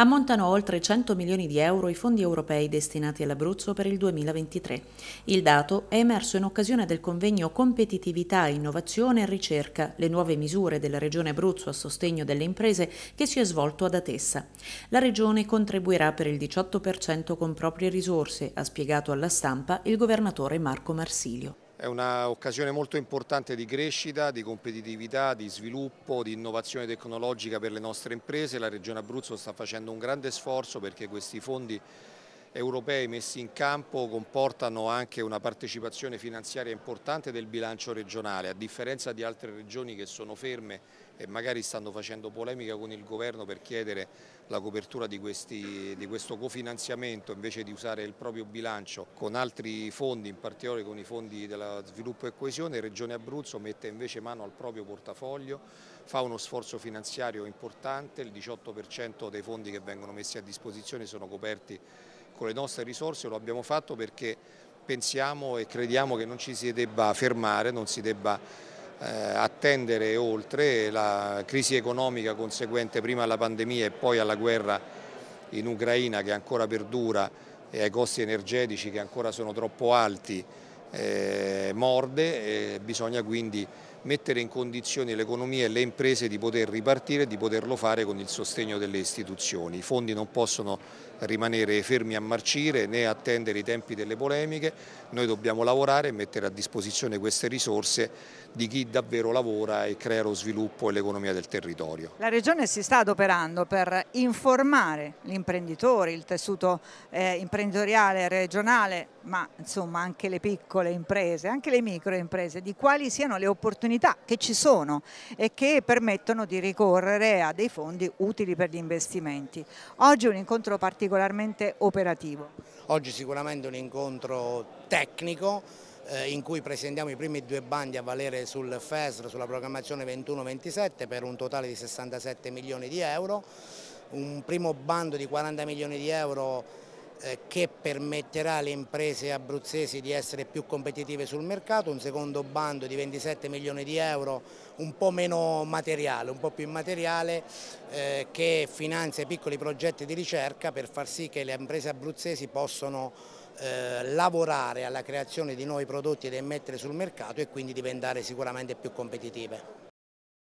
Ammontano oltre 100 milioni di euro i fondi europei destinati all'Abruzzo per il 2023. Il dato è emerso in occasione del convegno Competitività, Innovazione e Ricerca, le nuove misure della Regione Abruzzo a sostegno delle imprese che si è svolto ad Atessa. La Regione contribuirà per il 18% con proprie risorse, ha spiegato alla stampa il governatore Marco Marsilio. È un'occasione molto importante di crescita, di competitività, di sviluppo, di innovazione tecnologica per le nostre imprese. La Regione Abruzzo sta facendo un grande sforzo perché questi fondi europei messi in campo comportano anche una partecipazione finanziaria importante del bilancio regionale, a differenza di altre regioni che sono ferme e magari stanno facendo polemica con il governo per chiedere la copertura di, questi, di questo cofinanziamento invece di usare il proprio bilancio con altri fondi, in particolare con i fondi della sviluppo e coesione, Regione Abruzzo mette invece mano al proprio portafoglio, fa uno sforzo finanziario importante, il 18% dei fondi che vengono messi a disposizione sono coperti con le nostre risorse lo abbiamo fatto perché pensiamo e crediamo che non ci si debba fermare, non si debba eh, attendere oltre la crisi economica conseguente prima alla pandemia e poi alla guerra in Ucraina che ancora perdura e ai costi energetici che ancora sono troppo alti eh, morde, e bisogna quindi mettere in condizione l'economia e le imprese di poter ripartire e di poterlo fare con il sostegno delle istituzioni. I fondi non possono rimanere fermi a marcire né attendere i tempi delle polemiche, noi dobbiamo lavorare e mettere a disposizione queste risorse di chi davvero lavora e crea lo sviluppo e l'economia del territorio. La Regione si sta adoperando per informare gli imprenditori, il tessuto eh, imprenditoriale regionale, ma insomma anche le piccole imprese, anche le microimprese, di quali siano le opportunità opportunità che ci sono e che permettono di ricorrere a dei fondi utili per gli investimenti. Oggi è un incontro particolarmente operativo. Oggi sicuramente un incontro tecnico eh, in cui presentiamo i primi due bandi a valere sul FESR, sulla programmazione 21-27 per un totale di 67 milioni di euro, un primo bando di 40 milioni di euro eh, che permetterà alle imprese abruzzesi di essere più competitive sul mercato, un secondo bando di 27 milioni di euro un po' meno materiale, un po' più immateriale eh, che finanzia piccoli progetti di ricerca per far sì che le imprese abruzzesi possano eh, lavorare alla creazione di nuovi prodotti da immettere sul mercato e quindi diventare sicuramente più competitive.